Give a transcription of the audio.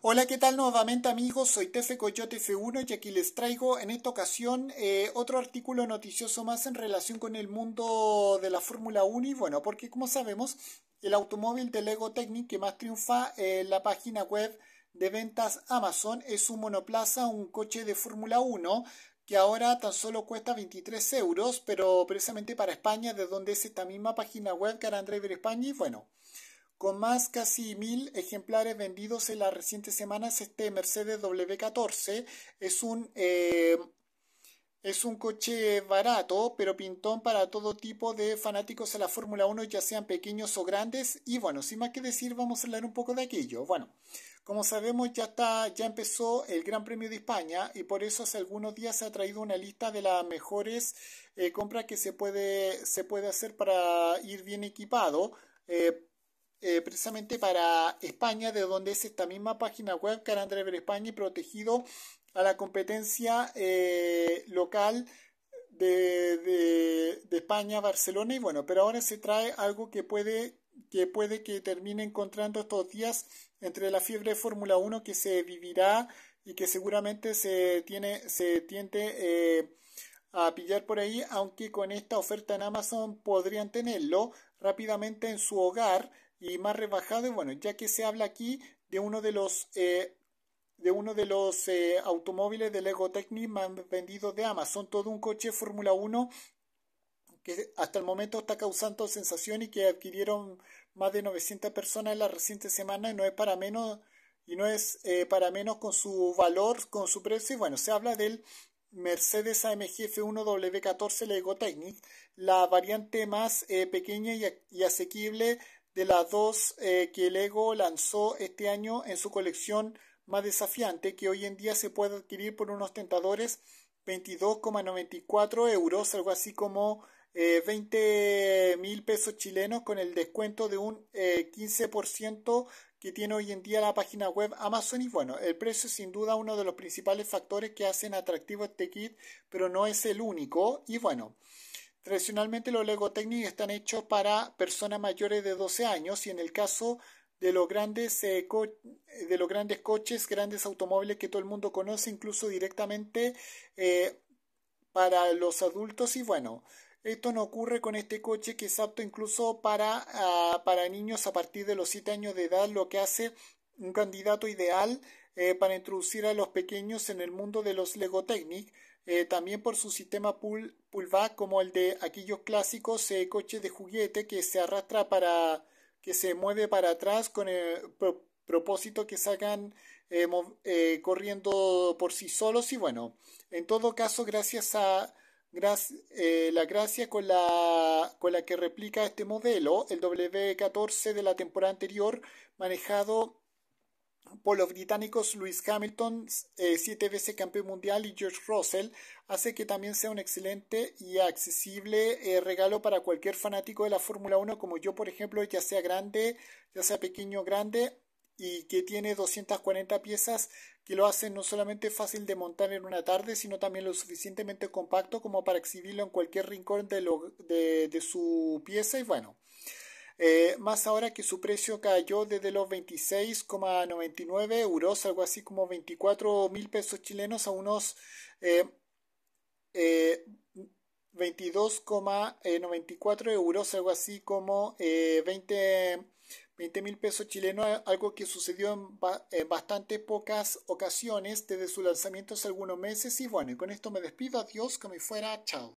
Hola, ¿qué tal nuevamente amigos? Soy Tefe Coyote F1 y aquí les traigo en esta ocasión eh, otro artículo noticioso más en relación con el mundo de la Fórmula 1 y bueno, porque como sabemos, el automóvil de Lego Technic que más triunfa en la página web de ventas Amazon es un monoplaza, un coche de Fórmula 1 que ahora tan solo cuesta 23 euros, pero precisamente para España, de donde es esta misma página web, Car Driver España y bueno con más casi mil ejemplares vendidos en las recientes semanas. Este Mercedes W14 es un, eh, es un coche barato, pero pintón para todo tipo de fanáticos de la Fórmula 1, ya sean pequeños o grandes. Y bueno, sin más que decir, vamos a hablar un poco de aquello. Bueno, como sabemos, ya, está, ya empezó el Gran Premio de España y por eso hace algunos días se ha traído una lista de las mejores eh, compras que se puede, se puede hacer para ir bien equipado. Eh, eh, precisamente para España, de donde es esta misma página web, Canal Driver España, y protegido a la competencia eh, local de, España, Barcelona, y bueno, pero ahora se trae algo que puede que puede que termine encontrando estos días entre la fiebre de Fórmula 1 que se vivirá y que seguramente se tiene se tiende eh, a pillar por ahí, aunque con esta oferta en Amazon podrían tenerlo rápidamente en su hogar y más rebajado. Y bueno, ya que se habla aquí de uno de los, eh, de uno de los eh, automóviles de Lego Technic más vendidos de Amazon, todo un coche Fórmula 1 que hasta el momento está causando sensación y que adquirieron más de 900 personas en la reciente semana y no es para menos y no es eh, para menos con su valor, con su precio y bueno, se habla del Mercedes AMG F1 W14 Lego Technic, la variante más pequeña y, asequible de las dos eh, que el ego lanzó este año en su colección más desafiante, que hoy en día se puede adquirir por unos tentadores 22,94 euros, algo así como 20 eh, mil pesos chilenos con el descuento de un 15% eh, que tiene hoy en día la página web Amazon y bueno, el precio es sin duda uno de los principales factores que hacen atractivo este kit, pero no es el único y bueno. Tradicionalmente los Technic están hechos para personas mayores de 12 años y en el caso de los grandes, eh, eh, de los grandes coches, grandes automóviles que todo el mundo conoce, incluso directamente eh, para los adultos y bueno, esto no ocurre con este coche que es apto incluso para, ah, para niños a partir de los 7 años de edad, lo que hace un candidato ideal para introducir a los pequeños en el mundo de los Lego Technic. Eh, también por su sistema pull, pullback como el de aquellos clásicos eh, coches de juguete que se arrastra para que se mueve para atrás con el propósito que salgan eh, corriendo por sí solos y bueno en todo caso gracias a gracias, la gracia con la, con la que replica este modelo el W14 de la temporada anterior manejado por los británicos Lewis Hamilton, eh, siete veces campeón mundial, y George Russell, hace que también sea un excelente y accesible eh, regalo para cualquier fanático de la Fórmula 1, como yo, por ejemplo, ya sea grande, ya sea pequeño o grande, y que tiene 240 piezas que lo hacen no solamente fácil de montar en una tarde, sino también lo suficientemente compacto como para exhibirlo en cualquier rincón de, de su pieza. Y bueno, eh, más ahora que su precio cayó desde los 26,99 euros, algo así como 24 mil pesos chilenos, a unos eh, eh, 22,94 euros, algo así como 20 eh, mil pesos chilenos, algo que sucedió en, bastante pocas ocasiones desde su lanzamiento hace algunos meses. Y bueno, con esto me despido, adiós, que me fuera, chao.